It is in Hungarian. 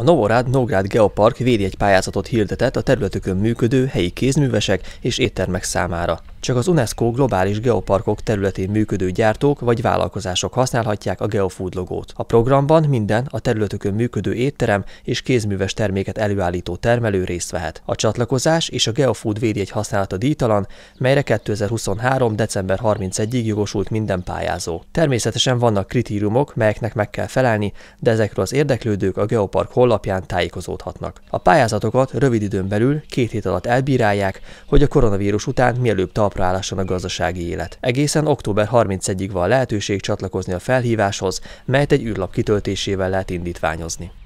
A Novorád Nógrád Geopark védjegypályázatot hirdetett a területükön működő helyi kézművesek és éttermek számára. Csak az UNESCO globális geoparkok területén működő gyártók vagy vállalkozások használhatják a Geofood logót. A programban minden a területükön működő étterem és kézműves terméket előállító termelő részt vehet. A csatlakozás és a Geofood védjegy használata díjtalan, melyre 2023. december 31-ig jogosult minden pályázó. Természetesen vannak kritériumok, melyeknek meg kell felelni, de ezekről az érdeklődők a Geopark honlapján tájékozódhatnak. A pályázatokat rövid időn belül, két hét alatt elbírálják, hogy a koronavírus után mielőbb talpra állásson a gazdasági élet. Egészen október 31-ig van lehetőség csatlakozni a felhíváshoz, melyet egy űrlap kitöltésével lehet indítványozni.